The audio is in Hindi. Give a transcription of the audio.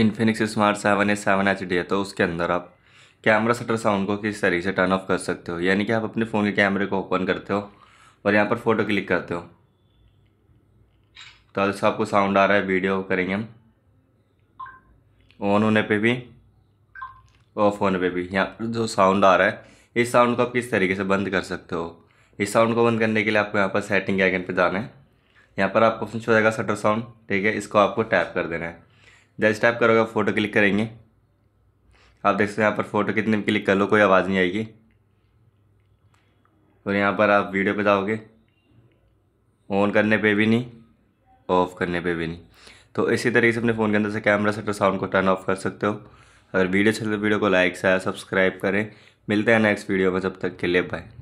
इन्फिनिक्स स्मार्ट सेवन या सेवन एच डी है तो उसके अंदर आप कैमरा सटर साउंड को किस तरीके से टर्न ऑफ कर सकते हो यानी कि आप अपने फ़ोन के कैमरे को ओपन करते हो और यहाँ पर फ़ोटो क्लिक करते हो तो जैसे आपको साउंड आ रहा है वीडियो करेंगे हम ऑन होने पे भी ऑफ होने पे भी यहाँ पर जो साउंड आ रहा है इस साउंड को आप किस तरीके से बंद कर सकते हो इस साउंड को बंद करने के लिए आपको यहाँ पर सेटिंग आइकन पे जाना है यहाँ पर आपको ऑप्शन छोड़ेगा सटर साउंड ठीक है इसको आपको टैप कर देना है जस्ट टाइप करोगे फ़ोटो क्लिक करेंगे आप देख सकते हैं यहाँ पर फ़ोटो कितने भी क्लिक कर लो कोई आवाज़ नहीं आएगी और यहाँ पर आप वीडियो पे जाओगे ऑन करने पे भी नहीं ऑफ़ करने पे भी नहीं तो इसी तरीके से अपने फ़ोन के अंदर से कैमरा सेट और साउंड को टर्न ऑफ कर सकते हो अगर वीडियो चल तो वीडियो को लाइक शेयर सब्सक्राइब करें मिलते हैं नेक्स्ट वीडियो में जब तक के लिए बाय